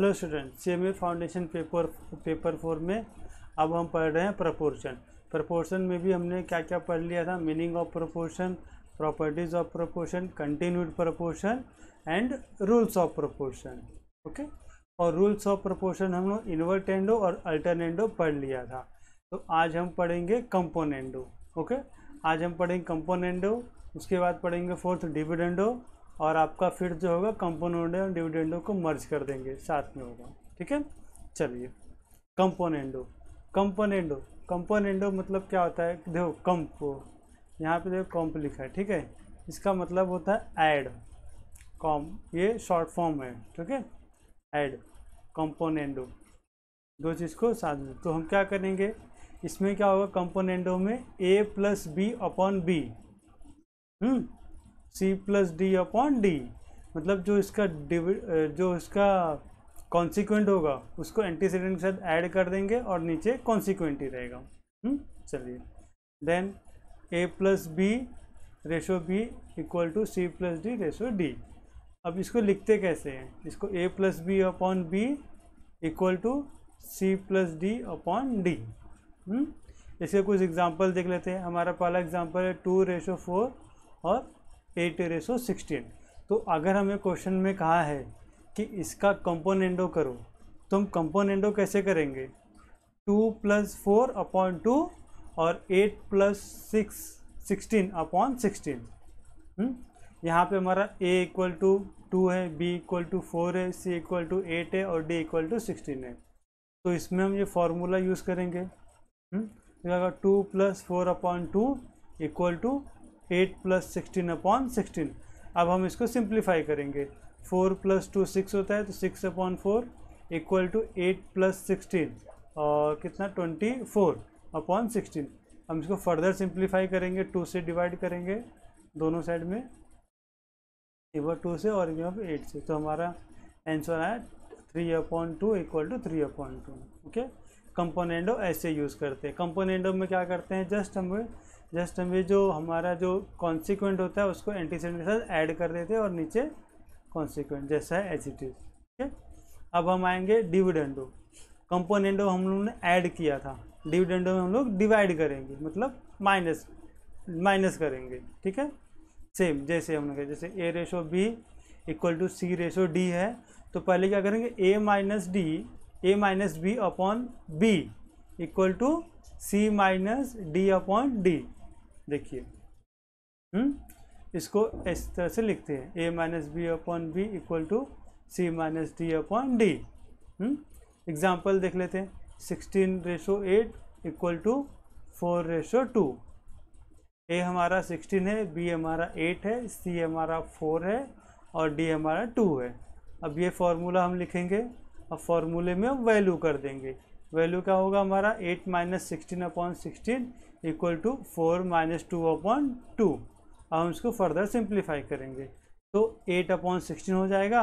Hello student C M A foundation paper paper four में अब हम पढ़ रहे हैं प्रपोर्शन प्रपोर्शन में भी हमने क्या क्या पढ़ लिया था meaning of proportion properties of proportion continued proportion and rules of proportion okay और रूल्स ऑफ प्रपोर्शन हम लोग इन्वर्टेंडो और अल्टरनेंडो पढ़ लिया था तो आज हम पढ़ेंगे कंपोनेंडो ओके आज हम पढ़ेंगे कंपोनेंडो उसके बाद पढ़ेंगे फोर्थ डिविडेंडो और आपका फिर जो होगा कंपोनेंडो और डिविडेंडो को मर्ज कर देंगे साथ में होगा ठीक है चलिए कंपोनेंडो कंपोनेंडो कंपोनेंडो मतलब क्या होता है देखो कंप यहाँ पे देखो कॉम्प लिखा है ठीक है इसका मतलब होता है ऐड कॉम ये शॉर्ट फॉर्म है ठीक है ऐड कंपोनेंडो दो चीज़ को साथ में तो हम क्या करेंगे इसमें क्या होगा कंपोनेंडो में A plus B upon B C plus D upon D मतलब जो इसका जो इसका कॉन्सिक्वेंट होगा उसको एंटीसीडेंट के साथ ऐड कर देंगे और नीचे कॉन्सिक्वेंट ही रहेगा हम्म, चलिए then A plus B ratio B equal to C plus D ratio D अब इसको लिखते कैसे हैं इसको A plus B upon B equal to C plus D upon D इसके कुछ एग्जांपल देख लेते हैं हमारा पहला एग्जांपल है टू रेशो फोर और एट रेसो सिक्सटीन तो अगर हमें क्वेश्चन में कहा है कि इसका कंपोनेंडो करो तो हम कंपोनेंडो कैसे करेंगे two plus four upon two और eight plus six sixteen upon sixteen हम्म? यहाँ पे हमारा ए इक्वल टू टू है बी इक्वल टू फोर है सी इक्वल टू एट है और डी इक्वल टू सिक्सटीन है तो इसमें हम ये फॉर्मूला यूज़ करेंगे हम्म? तो two plus four upon two equal to eight plus sixteen upon sixteen अब हम इसको सिंप्लीफाई करेंगे फोर प्लस टू सिक्स होता है तो six upon four equal to eight plus sixteen और कितना ट्वेंटी फोर अपॉन सिक्सटीन हम इसको फर्दर सिंप्लीफाई करेंगे टू से डिवाइड करेंगे दोनों साइड में एक बार टू से और एक बार एट से तो हमारा आंसर आया three upon two equal to three upon two okay componendo ऐसे यूज़ करते हैं कंपोनेंडो में क्या करते हैं जस्ट हम जस्ट हमें जो हमारा जो कॉन्सिक्वेंट होता है उसको एंटीसीडेंट के साथ ऐड कर देते हैं और नीचे कॉन्सिक्वेंट जैसा है एजिटिव ठीक है अब हम आएंगे डिविडेंडो कंपोनेंडो हम लोगों ने ऐड किया था डिविडेंडो में हम लोग डिवाइड करेंगे मतलब माइनस माइनस करेंगे ठीक है सेम जैसे हमने कहा जैसे A ratio B equal to C ratio D है तो पहले क्या करेंगे A minus D A minus B upon B equal to C minus D upon D देखिए हम्म? इसको इस तरह से लिखते हैं A minus B upon B equal to C minus D upon D example देख लेते हैं sixteen ratio eight equal to four ratio two A हमारा सिक्सटीन है बी हमारा एट है सी हमारा फोर है और डी हमारा टू है अब ये फॉर्मूला हम लिखेंगे और फॉर्मूले में वैल्यू कर देंगे वैल्यू क्या होगा हमारा eight minus sixteen upon sixteen equal to four minus two upon two अब हम इसको फर्दर सिंप्लीफाई करेंगे तो एट अपॉन सिक्सटीन हो जाएगा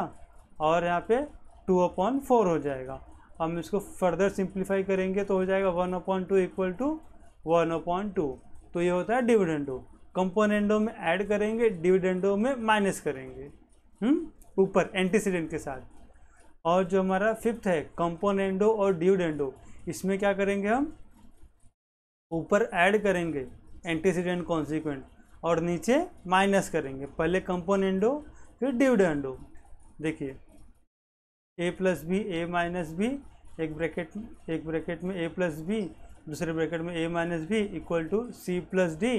और यहाँ पे टू अपॉन फोर हो जाएगा हम इसको फर्दर सिंप्लीफाई करेंगे तो हो जाएगा one upon two equal to one upon two तो ये होता है डिविडेंडो कंपोनेंडो में ऐड करेंगे डिविडेंडो में माइनस करेंगे हम्म? ऊपर एंटीसीडेंट के साथ और जो हमारा फिफ्थ है कंपोनेंडो और ड्यूडेंडो इसमें क्या करेंगे हम ऊपर ऐड करेंगे एंटीसीडेंट कॉन्सिक्वेंट और नीचे माइनस करेंगे पहले कंपोनेंडो फिर ड्यूडेंडो देखिए A plus B A minus B एक ब्रैकेट एक ब्रैकेट में ए प्लस बी दूसरे ब्रैकेट में A minus B equal to C plus D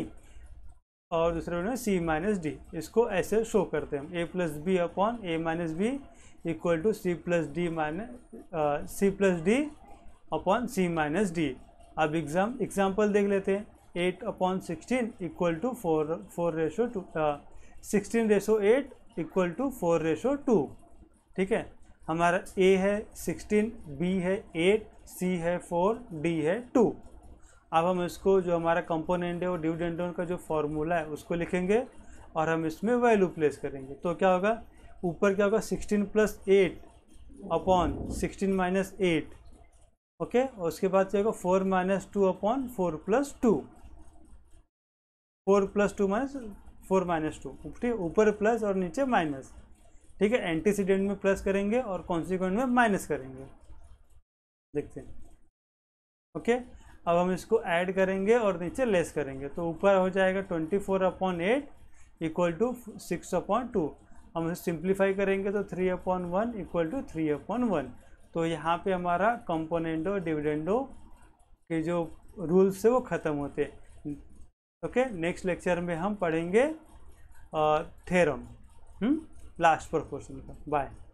और दूसरे वीडियो में सी माइनस डी इसको ऐसे शो करते हैं A plus B upon A minus B equal to C plus D minus C plus D upon C minus D अब exam example देख लेते हैं eight upon sixteen equal to four four ratio to sixteen ratio eight equal to four ratio two ठीक है हमारा A है sixteen B है eight C है फोर डी है टू अब हम इसको जो हमारा कंपोनेंट है वो डिविडेंडों का जो फॉर्मूला है उसको लिखेंगे और हम इसमें वैल्यू प्लेस करेंगे तो क्या होगा ऊपर क्या होगा sixteen plus eight upon sixteen minus eight okay और उसके बाद क्या होगा four minus two upon four plus two four plus two minus four minus two ठीक है ऊपर प्लस और नीचे माइनस ठीक है एंटीसीडेंट में प्लस करेंगे और कॉन्सिक्वेंट में माइनस करेंगे देखते हैं ओके अब हम इसको ऐड करेंगे और नीचे लेस करेंगे तो ऊपर हो जाएगा twenty four upon eight equal to six upon two हम इसे सिंप्लीफाई करेंगे तो three upon one equal to three upon one तो यहाँ पे हमारा कंपोनेंडो डिविडेंडो के जो रूल्स है वो ख़त्म होते ओके नेक्स्ट लेक्चर में हम पढ़ेंगे थेरम हम्म, लास्ट पर क्वेश्चन का बाय